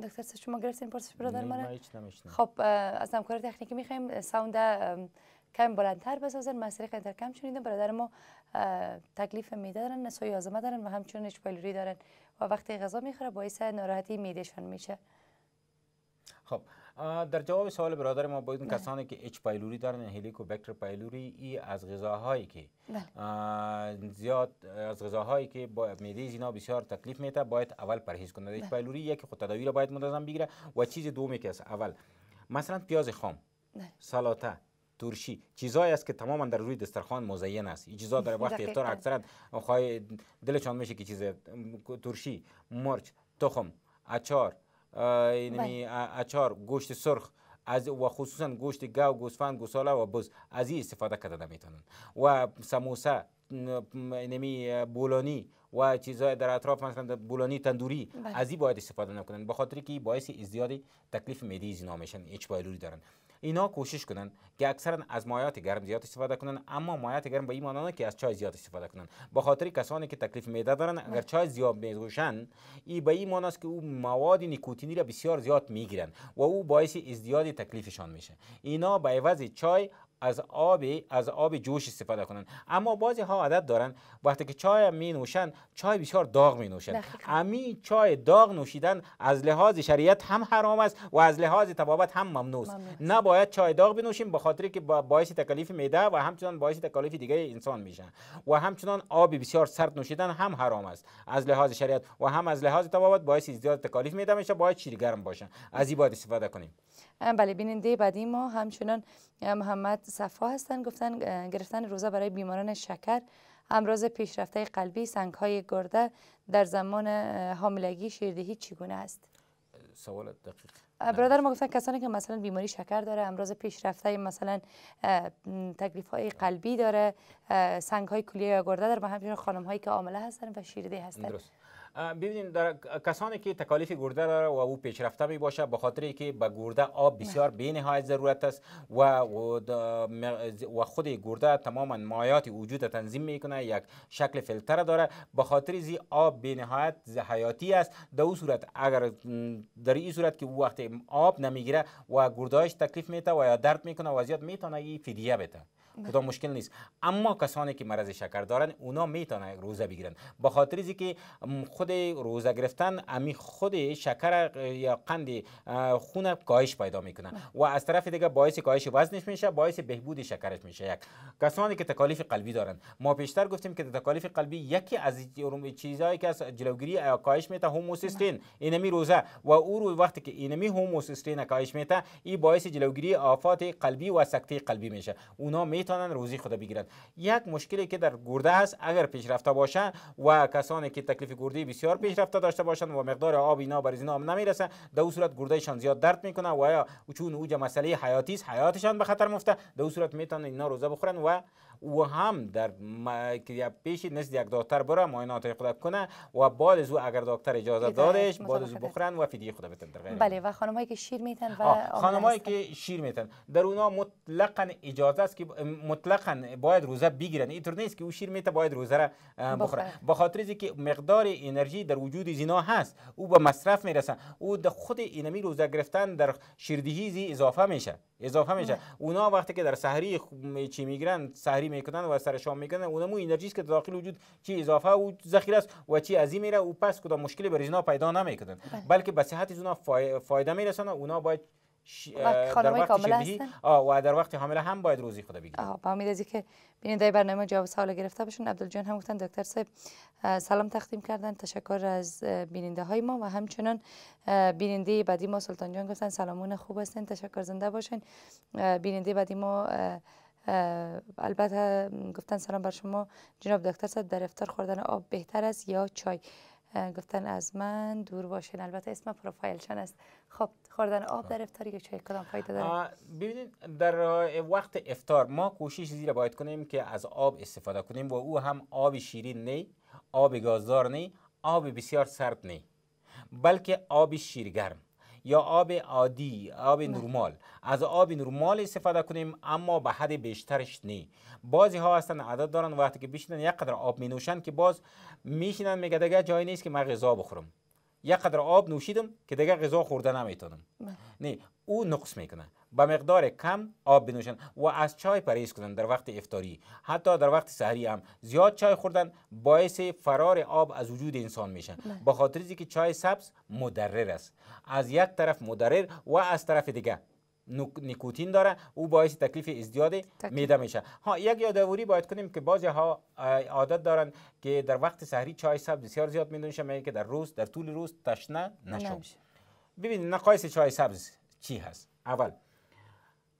دکتر شما این پرسش برادر من خب از همکار تکنیکی میخوایم ساوند کم بلندتر بسازن من طریق کم شنیدم برادر ما تکلیف میده دارن نسوی آزمه دارن و همچنین اشپایلوری دارن و وقتی غذا میخوره باعث ناراحتی میدهشان میشه خب در جواب سوال برادر ما باید بله. کسانی که اچ پایلوری دارن بکتر پایلوری ای از غذاهایی که بله. زیاد از غذاهایی که با میده زینا بسیار تکلیف میته باید اول پرهیز کنند اچ پایلوری یکی خود را باید منتظم بگیره و چیز دومی که است اول مثلا پیاز خام بله. سلاته ترشی چیزایی است که تماما در روی دسترخوان مزین است این چیزا در وقت افطار اکثرا خواهی دلشان میشه که چیز ترشی مرچ تخم اچار بله. اچار گوشت سرخ از و خصوصا گوشت گاو گوسفند گوساله و بز از این استفاده کرده میتونن و سموسه نمی بولانی و چیزهای در اطراف مثلا بولانی تندوری بله. از این باید استفاده نکنن به خاطر که باعث ازدیاد تکلیف معده زینا میشن اچ دارن اینا کوشش کنن که اکثرا از مایات گرم زیاد استفاده کنن اما مایات گرم به این که از چای زیاد استفاده کنن با خاطر کسانی که تکلیف میده دارن بله. اگر چای زیاد میگوشن، این به این معنی که او مواد نیکوتینی را بسیار زیاد میگیرن و او باعث ازدیاد تکلیفشان میشه اینا به عوض چای از آب از آب جوش استفاده کنن اما بعضی ها عادت دارن وقتی که چای می نوشن چای بسیار داغ می نوشن امی چای داغ نوشیدن از لحاظ شریعت هم حرام است و از لحاظ تبابت هم ممنوع است نباید چای داغ بنوشیم به خاطر که باعث تکلیف میده و همچنان باعث تکلیف دیگه انسان میشن و همچنان آب بسیار سرد نوشیدن هم حرام است از لحاظ شریعت و هم از لحاظ طبابت باعث زیاد تکلیف میده، میشه باید چیره گرم باشن از این باید استفاده کنیم بله بیننده بعدی ما همچنان محمد صفا هستن گفتن گرفتن روزه برای بیماران شکر امراض پیشرفته قلبی سنگ های گرده در زمان حاملگی شیردهی چگونه است سوال دقیق برادر ما گفتن کسانی که مثلا بیماری شکر داره امراض پیشرفته مثلا تکلیف های قلبی داره سنگ های کلیه یا گرده داره و خانم هایی که عامله هستن و شیرده هستن درست. ببینید در کسانی که تکالیف گرده داره و او پیشرفته می باشه به خاطر که به گرده آب بسیار بله. بینهایت ضرورت است و و خود گرده تماما مایات وجود تنظیم میکنه یک شکل فیلتر داره به خاطر زی آب بینهایت نهایت حیاتی است در او صورت اگر در این صورت که او وقت آب نمیگیره و گرداش تکلیف میته و یا درد میکنه و زیاد میتونه این فدیه بده خدا خب، مشکل نیست اما کسانی که مرض شکر دارن اونا میتونن روزه بگیرن با خاطر که خود روزه گرفتن امی خود شکر یا قند خون کاهش پیدا میکنن و از طرف دیگه باعث کاهش وزنش میشه باعث بهبود شکرش میشه یک کسانی که تکالیف قلبی دارن ما پیشتر گفتیم که تکالیف قلبی یکی از چیزهایی که از جلوگیری کاهش میته هوموسیستین اینمی روزه و او رو وقتی که اینمی هوموسیستین کاهش میته این باعث جلوگیری آفات قلبی و سکته قلبی میشه اونا می میتونن روزی خود بگیرند یک مشکلی که در گرده هست اگر پیشرفته باشه و کسانی که تکلیف گرده بسیار پیشرفته داشته باشند و مقدار آب اینا بر اینا نمیرسه در اون صورت شان زیاد درد میکنه و یا چون اوج مسئله حیاتی است حیاتشان به خطر مفته در اون صورت میتونن اینا روزه بخورن و او هم در م... پیش نزد یک دکتر بره معاینات خود کنه و بعد از او اگر دکتر اجازه دادش بعد از بخورن و فدیه خود بتن بله و خانمایی که شیر میتن و خانمایی که شیر میتن در اونها مطلقا اجازه است که مطلقا باید روزه بگیرن اینطور نیست که او شیر میته باید روزه را بخوره به خاطر اینکه مقدار انرژی در وجود زینا هست او به مصرف میرسه او در خود اینمی روزه گرفتن در شیردهی زی اضافه میشه اضافه میشه اونا وقتی که در سحری چی میگیرن سحری میکنن و سر شام میکنن اونمو انرژی است که داخل وجود چی اضافه و ذخیره است و چی ازی میره او پس کدا مشکلی بر زینا پیدا نمیکنن بله. بلکه به صحت زینا فایده میرسن اونا باید و در وقت حامله هم باید روزی خدا بگیرن آه با امید از که بینید در برنامه جواب سوال گرفته باشون عبدالجان هم گفتن دکتر صاحب سلام تقدیم کردن تشکر از بیننده های ما و همچنان بیننده بعدی ما سلطان جان گفتن سلامون خوب هستن تشکر زنده باشین بیننده بعدی ما البته گفتن سلام بر شما جناب دکتر صاحب در افتار خوردن آب بهتر است یا چای گفتن از من دور باشین البته اسم پروفایلشان است خب خوردن آب در افطار چه کدام فایده داره ببینید در وقت افطار ما کوشش زیرا باید کنیم که از آب استفاده کنیم و او هم آب شیرین نه آب گازدار نه آب بسیار سرد نه بلکه آب شیرگرم یا آب عادی آب نرمال از آب نرمال استفاده کنیم اما به حد بیشترش نی بعضی ها هستن عادت دارن وقتی که بشینن یک قدر آب می نوشن که باز میشینن میگه دیگه جایی نیست که من غذا بخورم یک قدر آب نوشیدم که دیگه غذا خورده نمیتونم نه بله. او نقص میکنه با مقدار کم آب بنوشن و از چای پرهیز کنن در وقت افطاری حتی در وقت سحری هم زیاد چای خوردن باعث فرار آب از وجود انسان میشن با بله. خاطر که چای سبز مدرر است از یک طرف مدرر و از طرف دیگه نیکوتین داره او باعث تکلیف ازدیاد میده میشه ها یک یادآوری باید کنیم که بعضی ها عادت دارن که در وقت سحری چای سبز بسیار زیاد میدونشه میگه که در روز در طول روز تشنه نشو ببینید نقایص چای سبز چی هست اول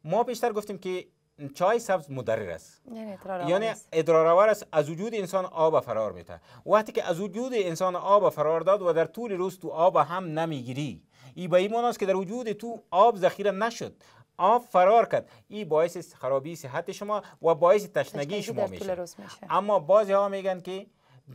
ما بیشتر گفتیم که چای سبز مدرر است یعنی ادرارآور یعنی است از وجود انسان آب فرار میده وقتی که از وجود انسان آب فرار داد و در طول روز تو آب هم نمیگیری ای به ایمان است که در وجود تو آب ذخیره نشد آب فرار کرد ای باعث خرابی صحت شما و باعث تشنگی شما میشه. اما بعضی ها میگن که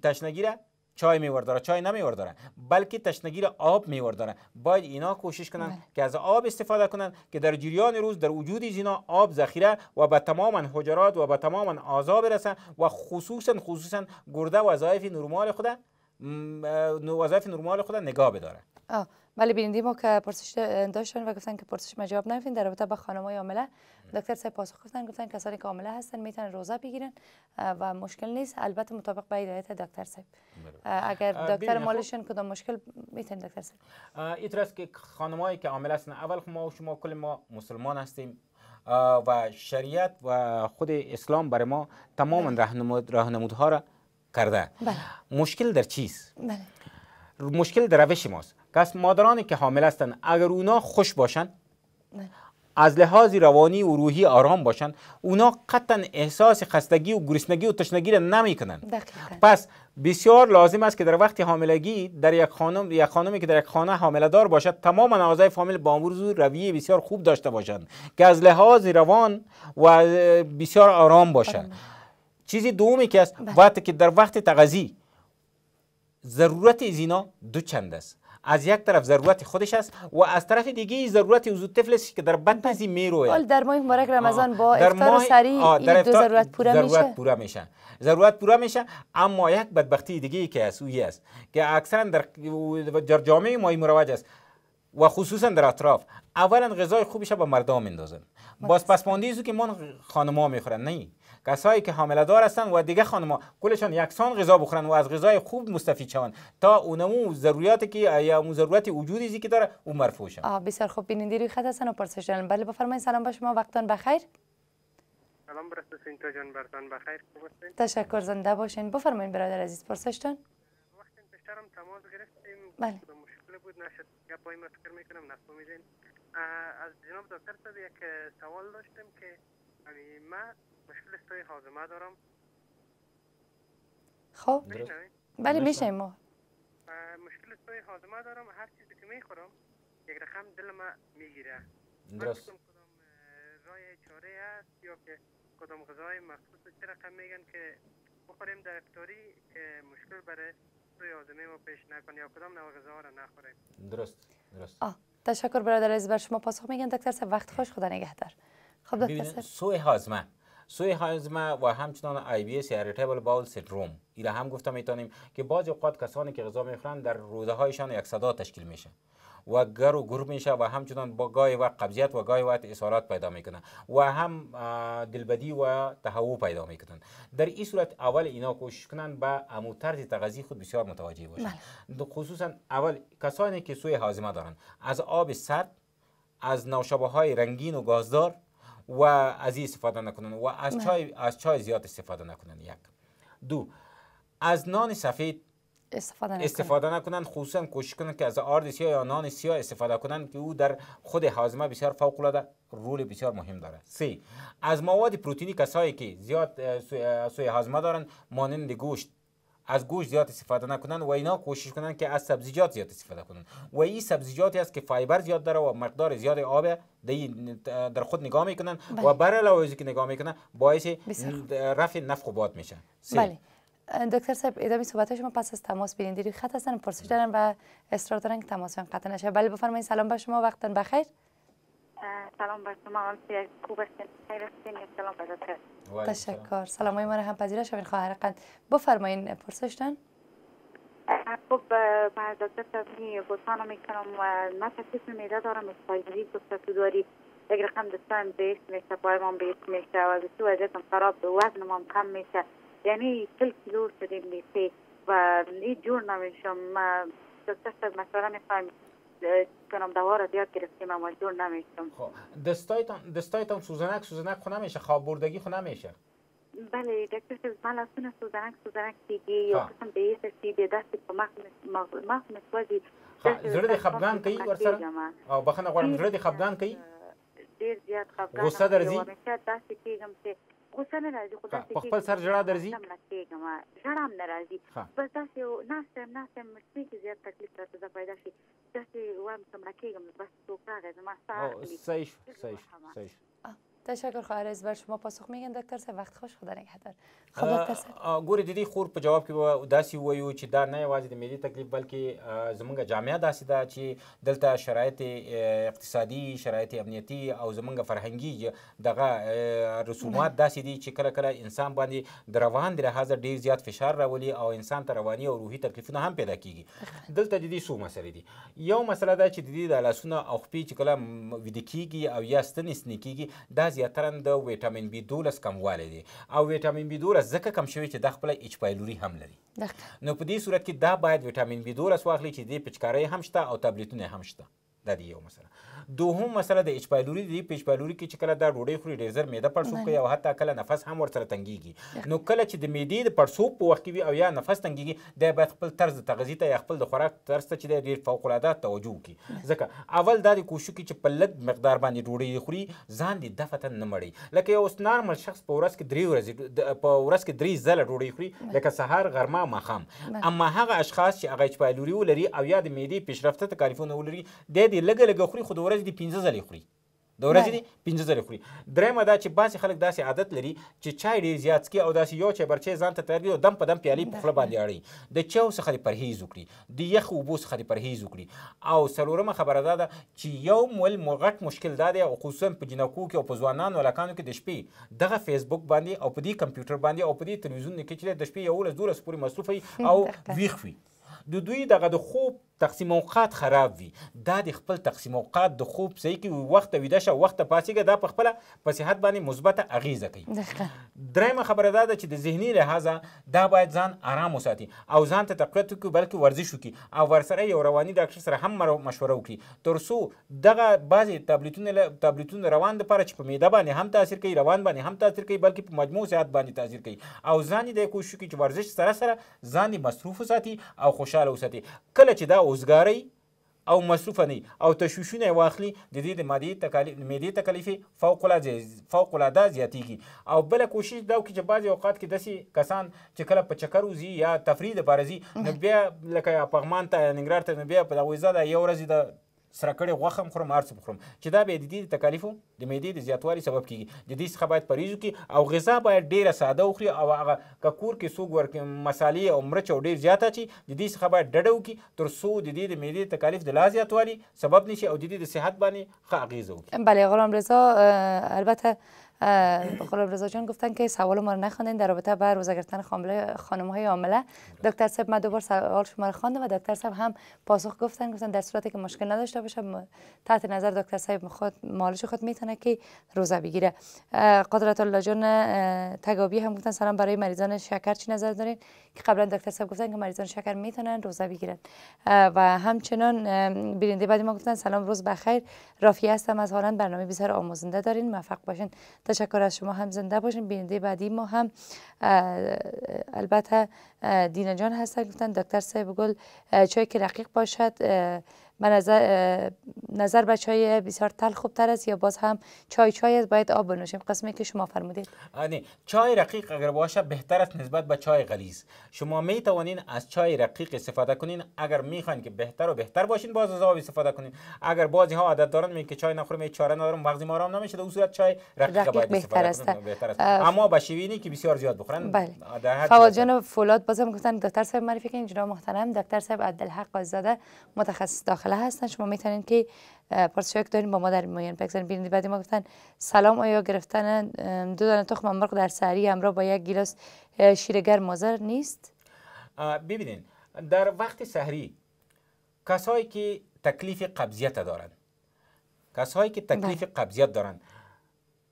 تشنگی را چای میورداره چای نمیورداره بلکه تشنگی را آب میوردارن باید اینا کوشش کنند بله. که از آب استفاده کنن که در جریان روز در وجود زینا آب ذخیره و به تمام حجرات و به تمام اعضا برسه و خصوصا خصوصا گرده وظایف نرمال خوده وظایف نرمال خود نگاه بداره. آه. بله ما که پرسش داشتن و گفتن که پرسش ما جواب در رابطه با خانمای عامله دکتر سه پاسخ گفتن گفتن کسانی که عامله هستن میتونن روزه بگیرن و مشکل نیست البته مطابق با هدایت دکتر صاحب بله. اگر دکتر مالشون خب کدام مشکل میتونن دکتر صاحب ایتراس که خانمایی که عامله هستن اول خب ما و شما کل ما مسلمان هستیم و شریعت و خود اسلام برای ما تمام بله. راهنمودها را بله. مشکل در چیست بله. مشکل در روش ماست کس مادرانی که حامل هستند اگر اونا خوش باشند بله. از لحاظ روانی و روحی آرام باشند اونا قطعا احساس خستگی و گرسنگی و تشنگی را نمیکنن پس بسیار لازم است که در وقت حاملگی در یک خانم یک خانمی که در یک خانه حامله دار باشد تمام اعضای فامیل با امروز رویه بسیار خوب داشته باشند که از لحاظ روان و بسیار آرام باشد چیزی دومی که است بله. وقتی که در وقت تغذی ضرورت زینا دو چند است از یک طرف ضرورت خودش است و از طرف دیگه ضرورت از طفل است که در بند پزی می روید در ماه مبارک رمضان با افطار و سری در دو ضرورت پورا میشه ضرورت پورا میشه ضرورت میشه اما یک بدبختی دیگه که است اوی است که اکثرا در جامعه ما مروج است و خصوصا در اطراف اولا غذای خوبش به مردم میندازن بله. باز پسماندی که ما خانما میخورن نه کسایی که حامله دار هستند و دیگه خانم کلشان یکسان غذا بخورن و از غذای خوب مستفید شوند تا اونمو ضروریاتی که یا اون ضرورت وجودی که داره او مرفوع شوند بسیار خوب بیننده روی خط هستن و پرسش دارن بله بفرمایید سلام با شما وقتان بخیر سلام برسته سینتا جان برتان بخیر تشکر زنده باشین بفرمایید برادر عزیز پرسشتون وقتی پیشترم تماس گرفتیم بله مشکل بود نشد یا ما فکر میکنم نفهمیدین از جناب دکتر صاحب یک سوال داشتم که یعنی ما مشکل سوی حازمه دارم خب بله میشه ما مشکل سوی حازمه دارم هر چیزی که میخورم یک رقم دل ما میگیره درست کدام رای چاره هست یا که کدام غذای مخصوص چه رقم میگن که بخوریم در افتاری که مشکل برای روی حازمه ما پیش نکن یا کدام نوع غذا را نخوریم درست درست آه. تشکر برادر عزیز بر شما پاسخ میگن دکتر سه وقت خوش خدا نگهدار خب دکتر سوی حازمه سوی هایزما و همچنان آی بی اس ایریتیبل باول سندروم ایره هم گفته میتونیم که بعضی اوقات کسانی که غذا میخورن در روده هایشان یک صدا تشکیل میشه و گرو و گر میشه و همچنان با گاهی و قبضیت و گاهی و اصالات پیدا میکنن و هم دلبدی و تهوع پیدا میکنن در این صورت اول اینا کوشش کنن به امو طرز تغذیه خود بسیار متوجه باشن بله. خصوصا اول کسانی که سوی هاضمه دارن از آب سرد از نوشابه های رنگین و گازدار و از این استفاده نکنن و از چای, از چای زیاد استفاده نکنن یک دو از نان سفید استفاده نکنن, استفاده نکنن خصوصا کوشش کنن که از آرد سیاه یا نان سیاه استفاده کنن که او در خود هاضمه بسیار فوق العاده رول بسیار مهم داره سه از مواد پروتئینی کسایی که زیاد سوی هاضمه دارن مانند گوشت از گوش زیاد استفاده نکنن و اینا کوشش کنن که از سبزیجات زیاد استفاده کنن و این سبزیجاتی است که فایبر زیاد داره و مقدار زیاد آب در خود نگاه میکنن و بله. برای لوازمی که نگاه میکنن باعث رفع نفخ و باد میشن بله دکتر صاحب ادامه صحبت شما پس از تماس بینید خط هستن پرسش دارن و اصرار دارن که تماس قطع نشه بله بفرمایید سلام به شما وقتن بخیر سلام بر شما آنسی خوب هستین خیر هستین سلام بر تشکر سلام های ما هم پذیره شوین خواهر قند بفرمایین پرسشتن خب من دکتر تبنی رو میکنم و من تکلیف میده دارم اسپایدری گفته تو داری یک رقم دستان بهش میشه پایمان بهش میشه و دستو وضعیتم خراب به وزنم کم میشه یعنی کل کلو شدیم بیسی و این جور نمیشم دکتر صاحب مشوره میخوایم کنم دوها را دیاد گرفتیم اما جور نمیشتم خب دستایتان دستایتان سوزنک سوزنک خو نمیشه خواب بردگی خو نمیشه بله دکتر صاحب من لاسونه سوزنک سوزنک تیگی یا قسم به یه سرسی به دست په مخ مخ مسوازی زړه د خفګان کوي ورسره او بخنه غواړم زړه د خفګان کوي ډیر زیات خفګان غوسه درځي همیشه داسې کېږم چې غوسه نه راځي خو داسې په خپل سر ژړا درځي نه کېږم ژړا هم نه راځي بس داسې ناسته هم ناسته هم مستې کې زیات تکلیف راته دا پیدا شي داسې وایم چې مړه کېږم بس څوک راغی زما ساه صحیح صحیح صحیح تشکر خواهر از بر شما پاسخ میگن دکتر صاحب وقت خوش خدا نگهدار خب دکتر صاحب ګوري د دې خور په جواب کې داسې وایو چې دا نه یوازې د معدې تکلیف بلکې زمونږ جامعه داسې ده چې دلته شرایط اقتصادي شرایط امنیتي او زمونږ فرهنګي دغه رسومات داسې دي چې کله کله انسان باندې د روان د لحاظه ډېر زیات فشار راولي او انسان ته رواني او روحي تکلیفونه هم پیدا کیږي دلته د دې څو مسلې دي یو مسله ده چې د دې د لاسونه او خپې چې کله ویده کیږي او یا ستنې سنې کیږي دا زیاتره د ویټامین بي دولس کموالی دی او ویټامین بي دولس ځکه کم شوی چې دا خپله ایچ پایلوري هم لري نو په دې صورت کې دا باید ویټامین بي دولس واخلي چې دې پچکارۍ هم شته او تبلیتونه هم شته دا دی یو مسله دوهم مسله د اچ پایلوري دی پیچ پایلوري کې چې کله دا ډوډۍ خوري ډېر زر معده پړسوب کوي او حتی کله نفس هم ورسره تنګیږي نو کله چې د معدې د پړسوب په وخت کې وي او یا نفس تنګیږي دا باید خپل طرز د تغذیې ته یا خپل د خوراک طرز ته چې دی ډېر فوقالعاده توجه وکړي ځکه اول دا د کوشش کوي چې په لږ مقدار باندې ډوډۍ خوري ځان دې دفه ته نه مړي لکه یو نارمل شخص په ورځ کې درې ورځې په ورځ کې درې ځله ډوډۍ خوري لکه سهار غرمه ماښام اما هغه اشخاص چې هغه اچ پایلوري ولري او یا د معدې پیشرفته تکالیفونه ولري د دې لږه لږه خوري خو د ورځې دی 15 ځلې خوري د ورځې دی 15 ځلې خوري درېمه دا چې بعضې خلک داسې عادت لري چې چای ډېر زیات څکي او داسې یو چایبرچی ځان ته تیار کړي او دم په دم پیالې په خوله باندې اړوي د چاو څخه دې پرهیز وکړي د یخ اوبو څخه دې پرهیز وکړي او څلورمه خبره دا ده چې یو مل غټ مشکل دا دی او خصوصا په جنکو کې او په ځوانانو هلکانو کې د شپې دغه فیسبوک باندې او په دې کمپیوټر باندې او په دې تلویزیون کې چې د شپې یولس دولس پورې مصروف وي او ویښ وي د دوی دغه د خوب تقسیم اوقات خراب وي دا د خپل تقسیم اوقات د خوب صحیح کې وخت ویده شه وخت پاسېږه دا په خپله په صحت باندې مثبته اغیزه کوي درېیمه خبره دا ده چې د ذهني لحاظه دا باید ځان آرام وساتي او ځان ته تقویت وکړي بلکې ورزش وکړي او ورسره یو رواني ډاکټر سره هم مشوره وکړي تر څو دغه بعضې تابلیتونه تابلیتونه روان دپاره چې په معده باندې هم تاثیر کوي روان باندې هم تاثیر کوي بلکې په مجموع صحت باندې تاثیر کوي او ځان یې د کوشش وکړي چې ورزش سره سره ځان یې مصروف وساتي او خوشحاله وساتي کله چې دا اوزګاری او مصروفه نه او تشویشونه واخلي د دې د مادي تکالیف معدې تکلیفې فوق العاده فوق العاده زیاتیږي او بل کوشش دا وکړي چې بعضی اوقات کې داسې کسان چې کله په چکر وزي یا تفریح د پاره ځي نو بیا لکه پغمان ته ننګرهار ته نو بیا په دغه ځای یو ورځ د سره کړې غوښه هم خورم هر څه خورم چې دا بیا د دې د تکالیفو د معدې د زیاتوالي سبب کیږي د دې څخه باید پرهیز وکړي او غذا باید ډیره ساده وخوري او هغه که کور کې څوک ورکړي مسالې او مرچ او ډیر زیات اچي د دې څخه باید ډډه وکړي تر څو د دې د معدې تکالیف د لا زیاتوالي سبب نشي او د دې د صحت باندې ښه اغیزه وکړي بله غلام رضا البته خانم رضا جان گفتن که سوال ما رو نخوندین در رابطه با روزه گرفتن خامله خانم های عامله دکتر صاحب من دوبار سوال شما رو و دکتر صاحب هم پاسخ گفتن گفتن در صورتی که مشکل نداشته باشه تحت نظر دکتر صاحب خود مالش خود میتونه که روزه بگیره قدرت الله جان تگابی هم گفتن سلام برای مریضان شکر چی نظر دارین که قبلا دکتر صاحب گفتن که مریضان شکر میتونن روزه بگیرن و همچنان بیننده بعد ما گفتن سلام روز بخیر رافی هستم از هالند برنامه بسیار آموزنده دارین موفق باشین تشکر از شما هم زنده باشین بیننده بعدی ما هم البته دینا جان هستن گفتن دکتر صاحب گل چای که رقیق باشد من نظر, نظر بچه های بسیار تل تر است یا باز هم چای چای است باید آب بنوشیم قسمی که شما فرمودید آنی چای رقیق اگر باشه بهتر است نسبت به چای غلیظ شما می توانین از چای رقیق استفاده کنین اگر میخواین که بهتر و بهتر باشین باز از آب استفاده کنین اگر بازی ها عادت دارن می که چای نخورم یه چاره ندارم ما آرام نمیشه در صورت چای رقیق, رقیق بهتر است اما به شیوینی که بسیار زیاد بخورن بله. جان فولاد بازم گفتن دکتر صاحب معرفی کنین جناب محترم دکتر صاحب عبدالحق زاده متخصص مداخله هستن شما میتونین که پرسش دارین با مادر در موین پکسن بینید بعد ما گفتن سلام آیا گرفتن دو دانه تخم مرغ در سحری همراه با یک گیلاس شیرگر مازر نیست ببینین در وقت سحری کسایی که تکلیف قبضیت دارند کسایی که تکلیف بله. قبضیت دارند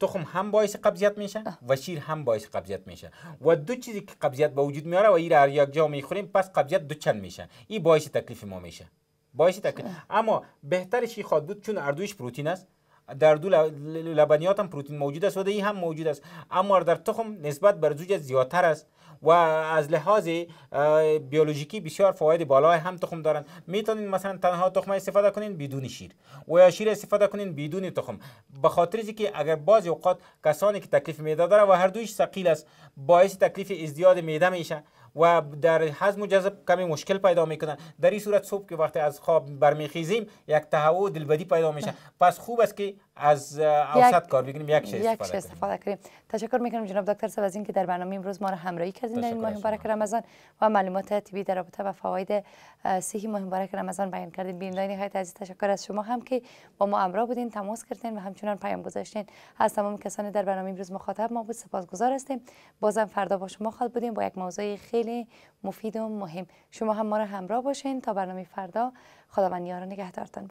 تخم هم باعث قبضیت میشه و شیر هم باعث قبضیت میشه و دو چیزی که قبضیت به وجود میاره و این را یک جا میخوریم پس قبضیت دو چند میشه این باعث تکلیف ما میشه باعث تک اما بهترش که خواد بود چون اردویش پروتین است در دو لبنیات هم پروتین موجود است و دهی هم موجود است اما در تخم نسبت بر زیادتر است و از لحاظ بیولوژیکی بسیار فواید بالای هم تخم دارند میتونین مثلا تنها تخم استفاده کنین بدون شیر و یا شیر استفاده کنین بدون تخم به خاطر که اگر بعضی اوقات کسانی که تکلیف میده داره و هر دویش ثقیل است باعث تکلیف ازدیاد میده میشه و در هضم و جذب کمی مشکل پیدا میکنه در این صورت صبح که وقتی از خواب برمیخیزیم یک تهوع دلبدی پیدا میشه پس خوب است که از اوسط کار بگیریم یک استفاده, استفاده کنیم تشکر میکنم جناب دکتر صاحب از در برنامه امروز ما را همراهی کردین در این ماه مبارک رمضان و معلومات طبی در رابطه با فواید صحی ماه مبارک رمضان بیان کردین بینندگان نهایت عزیز تشکر از شما هم که با ما همراه بودین تماس کردین و همچنان پیام گذاشتین از تمام کسانی در برنامه امروز مخاطب ما بود سپاسگزار هستیم بازم فردا با شما خواهد بودیم با یک موضوع خیلی مفید و مهم شما هم ما را همراه باشین تا برنامه فردا خداوند یار نگهدارتان